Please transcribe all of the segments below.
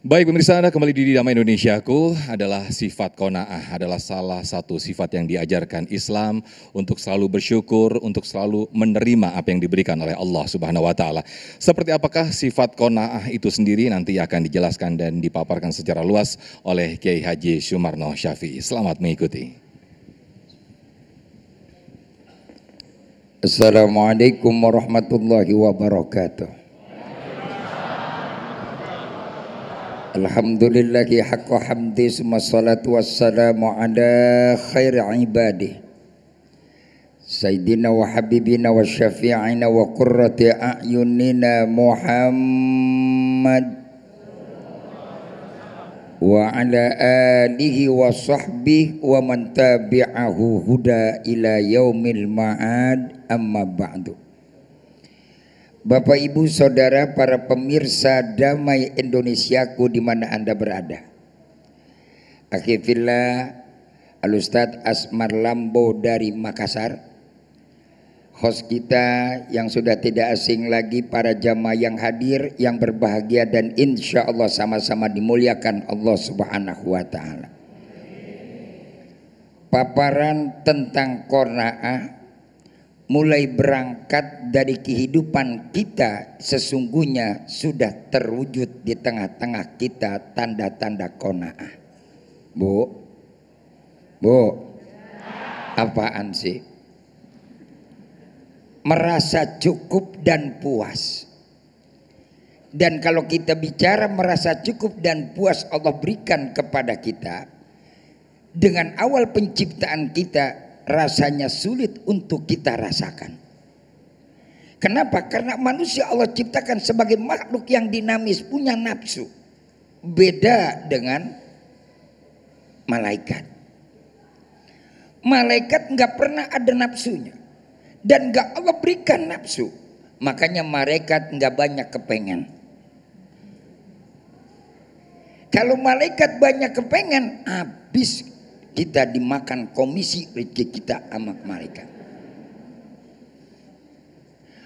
Baik pemirsa Anda kembali di Damai Indonesiaku adalah sifat kona'ah, adalah salah satu sifat yang diajarkan Islam untuk selalu bersyukur, untuk selalu menerima apa yang diberikan oleh Allah Subhanahu wa taala. Seperti apakah sifat kona'ah itu sendiri nanti akan dijelaskan dan dipaparkan secara luas oleh Kiai Haji Sumarno Syafi'i. Selamat mengikuti. Assalamualaikum warahmatullahi wabarakatuh. Alhamdulillahi haqqa hamdi summa salatu wassalamu ala khairi ibadih Sayyidina wa habibina wa syafi'ina wa qurrati a'yunina Muhammad wa ala alihi wa sahbihi wa man tabi'ahu huda ila yaumil ma'ad amma ba'du Bapak Ibu Saudara para pemirsa damai Indonesiaku di mana Anda berada. Akhirnya Alustad Asmar Lambo dari Makassar. Host kita yang sudah tidak asing lagi para jamaah yang hadir yang berbahagia dan insya Allah sama-sama dimuliakan Allah Subhanahu Wa Taala. Paparan tentang Kornaah mulai berangkat dari kehidupan kita sesungguhnya sudah terwujud di tengah-tengah kita tanda-tanda kona'ah. Bu, bu, apaan sih? Merasa cukup dan puas. Dan kalau kita bicara merasa cukup dan puas Allah berikan kepada kita. Dengan awal penciptaan kita rasanya sulit untuk kita rasakan. Kenapa? Karena manusia Allah ciptakan sebagai makhluk yang dinamis, punya nafsu. Beda dengan malaikat. Malaikat nggak pernah ada nafsunya. Dan nggak Allah berikan nafsu. Makanya malaikat nggak banyak kepengen. Kalau malaikat banyak kepengen, habis kita dimakan komisi rezeki kita sama malaikat.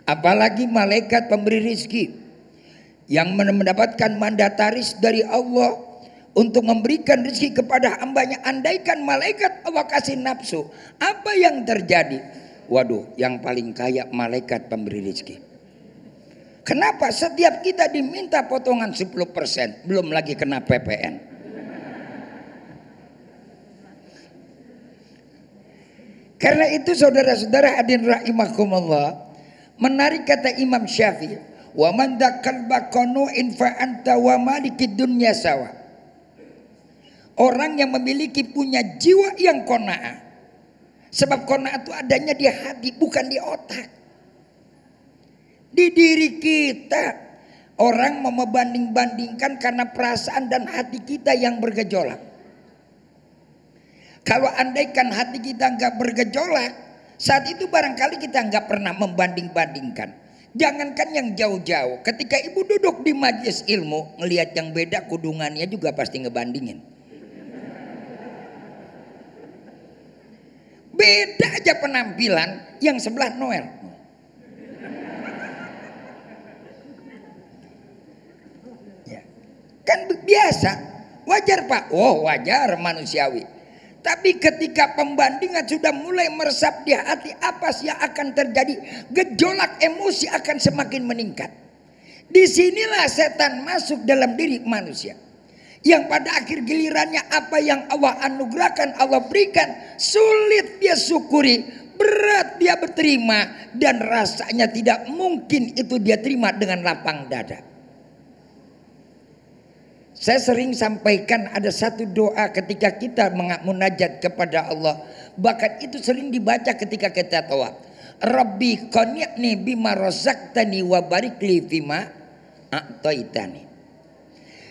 Apalagi malaikat pemberi rezeki yang mendapatkan mandataris dari Allah untuk memberikan rezeki kepada hambanya. Andaikan malaikat Allah kasih nafsu, apa yang terjadi? Waduh, yang paling kaya malaikat pemberi rezeki. Kenapa setiap kita diminta potongan 10%, belum lagi kena PPN. Karena itu saudara-saudara hadirin rahimakumullah, menarik kata Imam Syafi'i, "Wa man dakalba qanu'in fa anta wa malikid dunya sawa." Orang yang memiliki punya jiwa yang kona'ah. Sebab kona'ah itu adanya di hati bukan di otak. Di diri kita orang membanding-bandingkan karena perasaan dan hati kita yang bergejolak. Kalau andaikan hati kita nggak bergejolak, saat itu barangkali kita nggak pernah membanding-bandingkan. Jangankan yang jauh-jauh, ketika ibu duduk di majelis ilmu, ngelihat yang beda kudungannya juga pasti ngebandingin. Beda aja penampilan yang sebelah Noel. Ya. Kan biasa, wajar pak. Oh wajar manusiawi. Tapi ketika pembandingan sudah mulai meresap di hati, apa sih yang akan terjadi? Gejolak emosi akan semakin meningkat. Disinilah setan masuk dalam diri manusia. Yang pada akhir gilirannya apa yang Allah anugerahkan, Allah berikan, sulit dia syukuri, berat dia berterima, dan rasanya tidak mungkin itu dia terima dengan lapang dada. Saya sering sampaikan ada satu doa ketika kita munajat kepada Allah. Bahkan itu sering dibaca ketika kita tawaf. Rabbi konyakni bima rozaktani wa barikli fima a'toitani.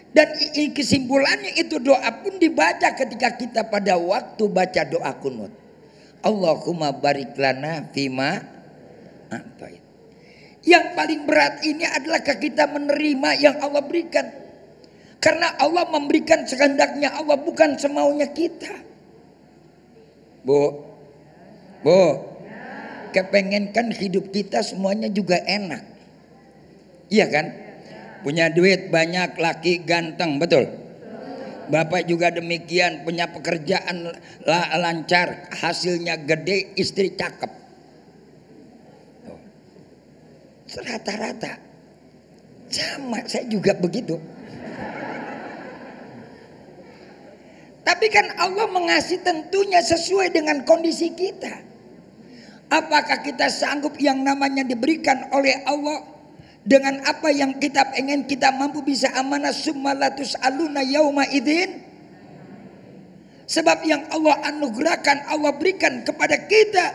Dan kesimpulannya itu doa pun dibaca ketika kita pada waktu baca doa kunut. Allahumma bariklana fima a'toit. Yang paling berat ini adalah kita menerima yang Allah berikan. Karena Allah memberikan sekehendaknya Allah bukan semaunya kita. Bu, bu, kepengen kan hidup kita semuanya juga enak. Iya kan? Punya duit banyak, laki ganteng, betul? Bapak juga demikian, punya pekerjaan lancar, hasilnya gede, istri cakep. Rata-rata sama, saya juga begitu. Tapi kan Allah mengasih tentunya sesuai dengan kondisi kita. Apakah kita sanggup yang namanya diberikan oleh Allah dengan apa yang kita ingin kita mampu bisa amanah sumalatus aluna yauma idin sebab yang Allah anugerahkan Allah berikan kepada kita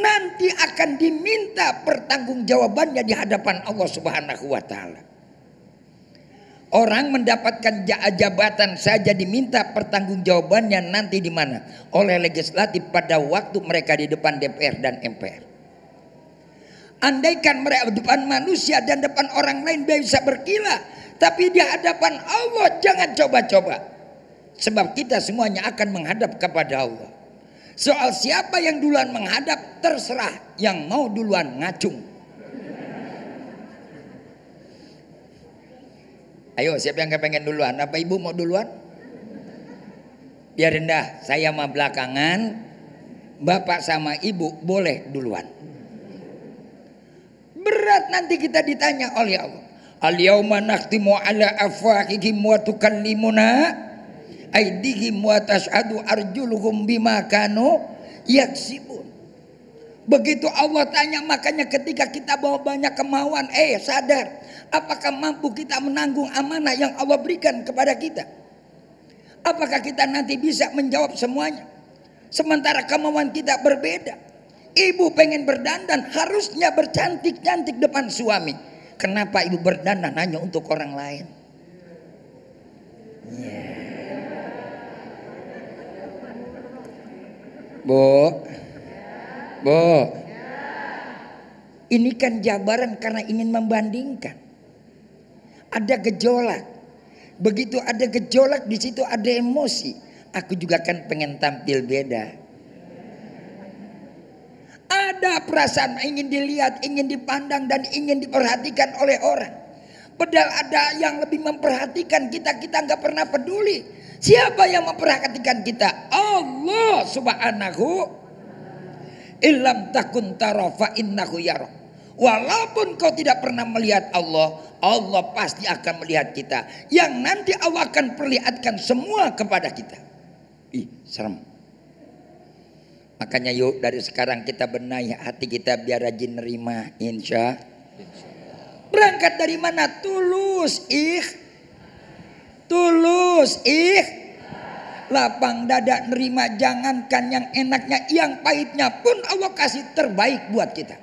nanti akan diminta pertanggungjawabannya di hadapan Allah Subhanahu wa taala Orang mendapatkan jabatan saja diminta pertanggungjawabannya nanti di mana? Oleh legislatif pada waktu mereka di depan DPR dan MPR. Andaikan mereka di depan manusia dan depan orang lain bisa berkilah, tapi di hadapan Allah jangan coba-coba. Sebab kita semuanya akan menghadap kepada Allah. Soal siapa yang duluan menghadap terserah yang mau duluan ngacung. Ayo siapa yang kepengen duluan? Apa ibu mau duluan? Biar rendah, saya mah belakangan. Bapak sama ibu boleh duluan. Berat nanti kita ditanya oleh Allah. Ya- Al-yawma nakhtimu ala afwahihim wa tukallimuna aidihim wa tashhadu arjuluhum bima kanu yaksibun. Begitu Allah tanya, makanya ketika kita bawa banyak kemauan, eh sadar, apakah mampu kita menanggung amanah yang Allah berikan kepada kita? Apakah kita nanti bisa menjawab semuanya? Sementara kemauan kita berbeda. Ibu pengen berdandan, harusnya bercantik-cantik depan suami. Kenapa ibu berdandan hanya untuk orang lain? Yeah. Bu, Bu. Ini kan jabaran karena ingin membandingkan. Ada gejolak. Begitu ada gejolak di situ ada emosi. Aku juga kan pengen tampil beda. Ada perasaan ingin dilihat, ingin dipandang dan ingin diperhatikan oleh orang. Padahal ada yang lebih memperhatikan kita, kita nggak pernah peduli. Siapa yang memperhatikan kita? Allah subhanahu Ilam takun tarofa innahu yarah. Walaupun kau tidak pernah melihat Allah, Allah pasti akan melihat kita. Yang nanti Allah akan perlihatkan semua kepada kita. Ih, serem. Makanya yuk dari sekarang kita benahi hati kita biar rajin nerima insya. Berangkat dari mana? Tulus, ih. Tulus, ih lapang dada nerima jangankan yang enaknya yang pahitnya pun Allah kasih terbaik buat kita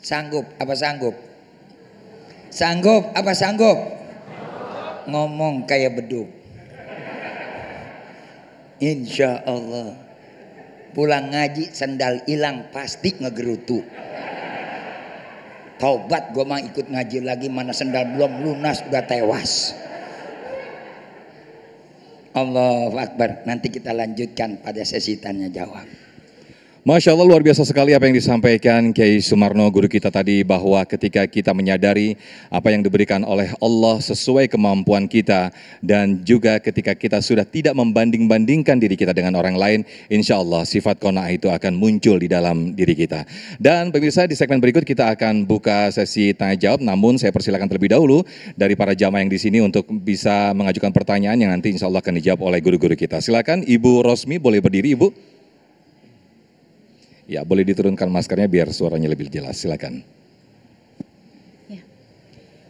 sanggup apa sanggup sanggup apa sanggup ngomong kayak beduk insya Allah pulang ngaji sendal hilang pasti ngegerutu taubat gue mau ikut ngaji lagi mana sendal belum lunas udah tewas Allahu Akbar. Nanti kita lanjutkan pada sesi tanya jawab. Masya Allah luar biasa sekali apa yang disampaikan Kiai Sumarno guru kita tadi bahwa ketika kita menyadari apa yang diberikan oleh Allah sesuai kemampuan kita dan juga ketika kita sudah tidak membanding-bandingkan diri kita dengan orang lain insya Allah sifat kona itu akan muncul di dalam diri kita. Dan pemirsa di segmen berikut kita akan buka sesi tanya jawab namun saya persilakan terlebih dahulu dari para jamaah yang di sini untuk bisa mengajukan pertanyaan yang nanti insya Allah akan dijawab oleh guru-guru kita. Silakan Ibu Rosmi boleh berdiri Ibu. Ya, boleh diturunkan maskernya biar suaranya lebih jelas. Silakan. Ya.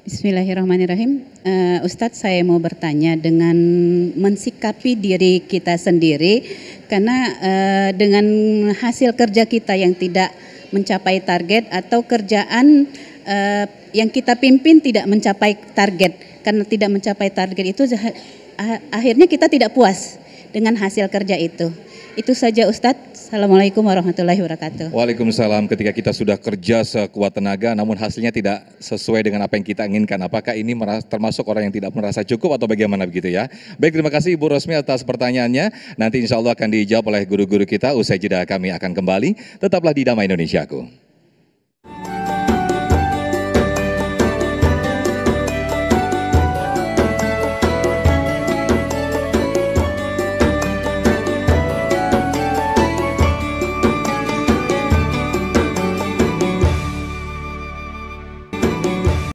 Bismillahirrahmanirrahim. Uh, Ustadz, saya mau bertanya dengan mensikapi diri kita sendiri, karena uh, dengan hasil kerja kita yang tidak mencapai target atau kerjaan uh, yang kita pimpin tidak mencapai target, karena tidak mencapai target itu ah, akhirnya kita tidak puas dengan hasil kerja itu. Itu saja Ustadz. Assalamualaikum warahmatullahi wabarakatuh. Waalaikumsalam. Ketika kita sudah kerja sekuat tenaga namun hasilnya tidak sesuai dengan apa yang kita inginkan. Apakah ini termasuk orang yang tidak merasa cukup atau bagaimana begitu ya? Baik, terima kasih Ibu Rosmi atas pertanyaannya. Nanti insya Allah akan dijawab oleh guru-guru kita. Usai jeda kami akan kembali. Tetaplah di Damai Indonesiaku.